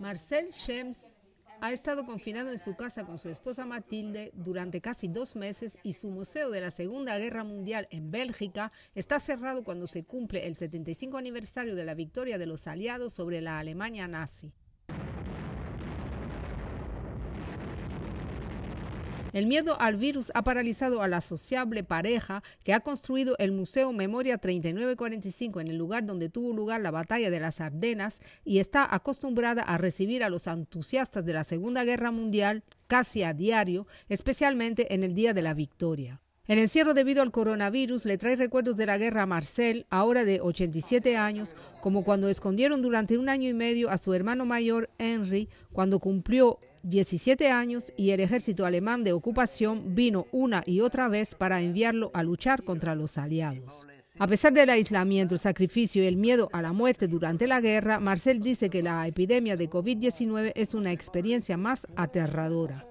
Marcel Schemes ha estado confinado en su casa con su esposa Matilde durante casi dos meses y su museo de la Segunda Guerra Mundial en Bélgica está cerrado cuando se cumple el 75 aniversario de la victoria de los aliados sobre la Alemania nazi. El miedo al virus ha paralizado a la sociable pareja que ha construido el Museo Memoria 3945 en el lugar donde tuvo lugar la batalla de las Ardenas y está acostumbrada a recibir a los entusiastas de la Segunda Guerra Mundial casi a diario, especialmente en el Día de la Victoria. El encierro debido al coronavirus le trae recuerdos de la guerra a Marcel, ahora de 87 años, como cuando escondieron durante un año y medio a su hermano mayor Henry cuando cumplió 17 años y el ejército alemán de ocupación vino una y otra vez para enviarlo a luchar contra los aliados. A pesar del aislamiento, el sacrificio y el miedo a la muerte durante la guerra, Marcel dice que la epidemia de COVID-19 es una experiencia más aterradora.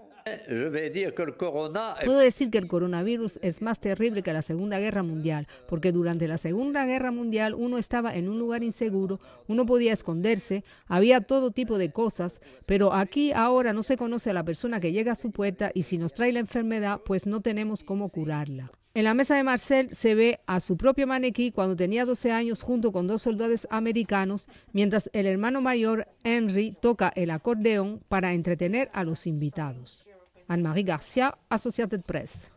Puedo decir que el coronavirus es más terrible que la Segunda Guerra Mundial, porque durante la Segunda Guerra Mundial uno estaba en un lugar inseguro, uno podía esconderse, había todo tipo de cosas, pero aquí ahora no se conoce a la persona que llega a su puerta y si nos trae la enfermedad, pues no tenemos cómo curarla. En la mesa de Marcel se ve a su propio maniquí cuando tenía 12 años junto con dos soldados americanos, mientras el hermano mayor, Henry, toca el acordeón para entretener a los invitados. Anne-Marie Garcia, Associated Press.